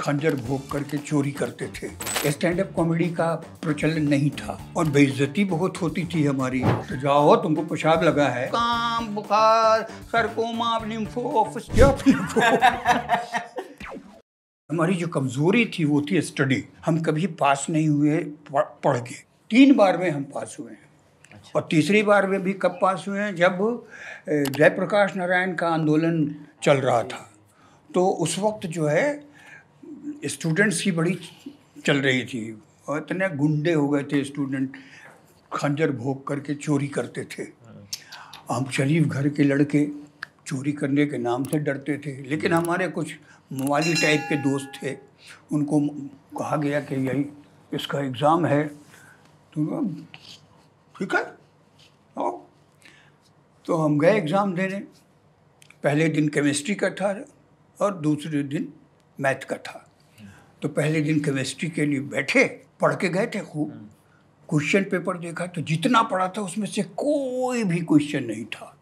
खंजर भोग करके चोरी करते थे स्टैंड अप कॉमेडी का प्रचलन नहीं था और बेइज्जती बहुत होती थी हमारी तो जाओ तुमको पेशाब लगा है काम बुखार सरकोमा हमारी जो कमजोरी थी वो थी स्टडी हम कभी पास नहीं हुए पढ़ के तीन बार में हम पास हुए हैं अच्छा। और तीसरी बार में भी कब पास हुए हैं जब जयप्रकाश नारायण का आंदोलन चल रहा था तो उस वक्त जो है स्टूडेंट्स की बड़ी चल रही थी और इतने गुंडे हो गए थे स्टूडेंट खंजर भोग करके चोरी करते थे हम शरीफ घर के लड़के चोरी करने के नाम से डरते थे लेकिन हमारे कुछ मवाली टाइप के दोस्त थे उनको कहा गया कि यही इसका एग्ज़ाम है तो ठीक है आओ तो हम गए एग्ज़ाम देने पहले दिन केमिस्ट्री का था और दूसरे दिन मैथ का था तो पहले दिन केमिस्ट्री के लिए बैठे पढ़ के गए थे खूब क्वेश्चन हम्म। पेपर देखा तो जितना पढ़ा था उसमें से कोई भी क्वेश्चन नहीं था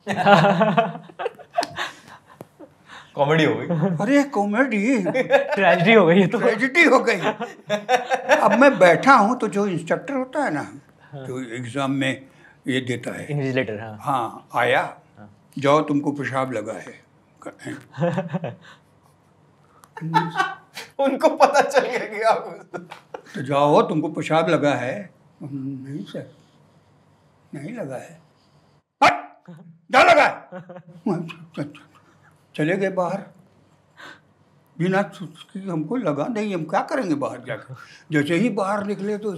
कॉमेडी हो गई अरे कॉमेडी ट्रेजिडी हो गई तो ट्रेजिडी हो गई अब मैं बैठा हूँ तो जो इंस्ट्रक्टर होता है ना हाँ। जो एग्जाम में ये देता है इन्विजिलेटर हाँ हाँ आया हाँ। जाओ तुमको पेशाब लगा है उनको पता चल गया कि आप तो जाओ तुमको पेशाब लगा है नहीं सर नहीं लगा है क्या लगा है चले गए बाहर बिना हमको लगा नहीं हम क्या करेंगे बाहर जाकर जैसे ही बाहर निकले तो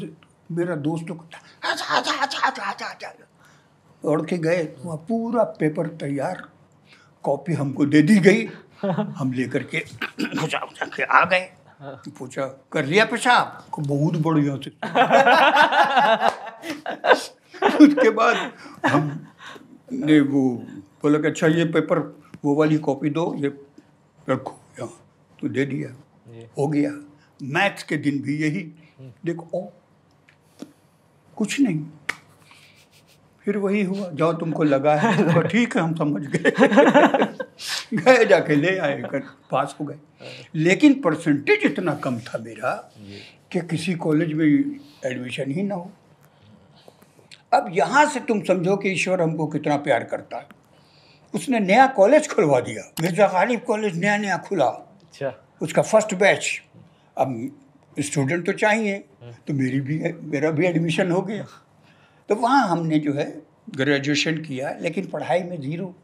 मेरा दोस्त अच्छा अच्छा अच्छा अच्छा अच्छा अच्छा दौड़ के गए वहाँ पूरा पेपर तैयार कॉपी हमको दे दी गई हम लेकर के भुजा भुजा के आ गए पूछा कर लिया पेशाब को बहुत बढ़िया थे उसके बाद हम ने वो बोला कि अच्छा ये पेपर वो वाली कॉपी दो ये रखो यहाँ तो दे दिया हो गया मैथ्स के दिन भी यही देखो ओ कुछ नहीं फिर वही हुआ जो तुमको लगा है तो ठीक है हम समझ गए गए जाके ले आए कर पास हो गए लेकिन परसेंटेज इतना कम था मेरा कि किसी कॉलेज में एडमिशन ही ना हो अब यहाँ से तुम समझो कि ईश्वर हमको कितना प्यार करता है उसने नया कॉलेज खुलवा दिया मिर्जा गालिब कॉलेज नया नया खुला अच्छा उसका फर्स्ट बैच अब स्टूडेंट तो चाहिए तो मेरी भी मेरा भी एडमिशन हो गया तो वहाँ हमने जो है ग्रेजुएशन किया लेकिन पढ़ाई में ज़ीरो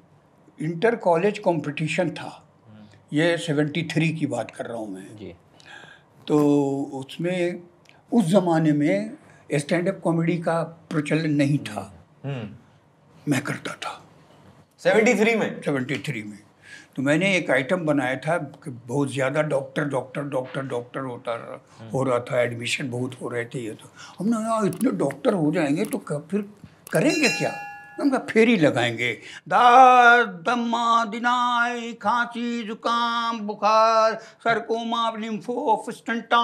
इंटर कॉलेज कंपटीशन था ये सेवेंटी थ्री की बात कर रहा हूँ मैं जी तो उसमें उस ज़माने में स्टैंड अप कॉमेडी का प्रचलन नहीं था हम्म। हम्म। मैं करता था सेवेंटी थ्री में सेवेंटी थ्री में तो मैंने एक आइटम बनाया था कि बहुत ज़्यादा डॉक्टर डॉक्टर डॉक्टर डॉक्टर होता हम्म। हो रहा था एडमिशन बहुत हो रहे थे ये तो हमने इतने डॉक्टर हो जाएंगे तो फिर करेंगे क्या हमका फेरी लगाएंगे दाद दमा दिनाई खांसी जुकाम बुखार सरकोमा लिम्फो फिस्टनटा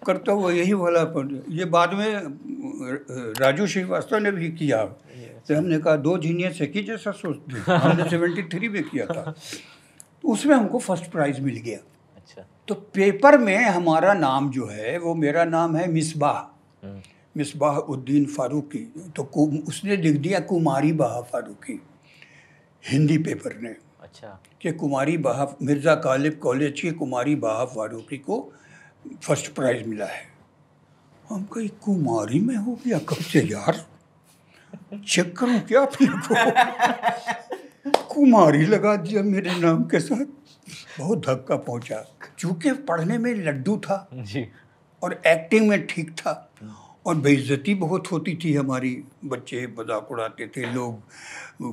करता यही वाला ये बाद में राजू श्रीवास्तव ने भी किया तो हमने कहा दो जीनियस है कि जैसा सोचते हमने सेवेंटी थ्री में किया था तो उसमें हमको फर्स्ट प्राइज मिल गया अच्छा तो पेपर में हमारा नाम जो है वो मेरा नाम है मिसबाह हम्म। मिसबाह उद्दीन फारूकी तो उसने लिख दिया कुमारी बहा फारूकी हिंदी पेपर ने अच्छा कि कुमारी बहा मिर्ज़ा गालिब कॉलेज की कुमारी बहा फारूकी को फर्स्ट प्राइज़ मिला है हम कहीं कुमारी में हो गया कब से यार चेक करूँ क्या फिर कुमारी लगा दिया मेरे नाम के साथ बहुत धक्का पहुंचा क्योंकि पढ़ने में लड्डू था जी और एक्टिंग में ठीक था और बेइज्जती बहुत होती थी हमारी बच्चे मजाक उड़ाते थे लोग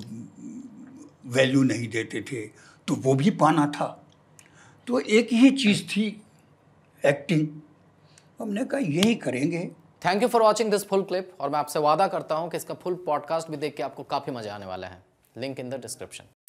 वैल्यू नहीं देते थे तो वो भी पाना था तो एक ही चीज़ थी एक्टिंग हमने कहा यही करेंगे thank you for watching this full clip और मैं आपसे वादा करता हूँ कि इसका फुल पॉडकास्ट भी देख के आपको काफ़ी मजा आने वाला है लिंक इन द डिस्क्रिप्शन